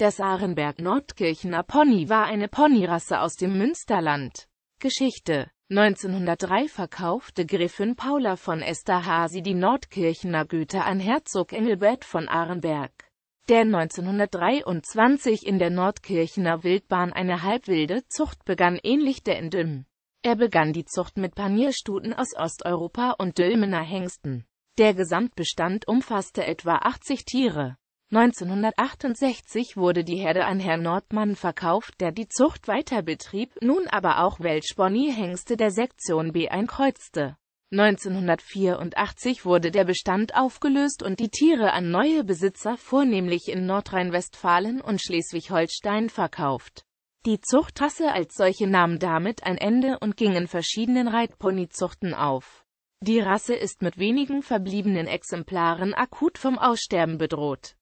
Das Ahrenberg-Nordkirchener Pony war eine Ponyrasse aus dem Münsterland. Geschichte 1903 verkaufte Griffin Paula von Esterhazy die Nordkirchener Güter an Herzog Engelbert von Ahrenberg, der 1923 in der Nordkirchener Wildbahn eine halbwilde Zucht begann, ähnlich der in Dülmen. Er begann die Zucht mit Panierstuten aus Osteuropa und Dülmener Hengsten. Der Gesamtbestand umfasste etwa 80 Tiere. 1968 wurde die Herde an Herrn Nordmann verkauft, der die Zucht weiter betrieb, nun aber auch welsh der Sektion B einkreuzte. 1984 wurde der Bestand aufgelöst und die Tiere an neue Besitzer vornehmlich in Nordrhein-Westfalen und Schleswig-Holstein verkauft. Die Zuchtrasse als solche nahm damit ein Ende und ging in verschiedenen Reitponyzuchten auf. Die Rasse ist mit wenigen verbliebenen Exemplaren akut vom Aussterben bedroht.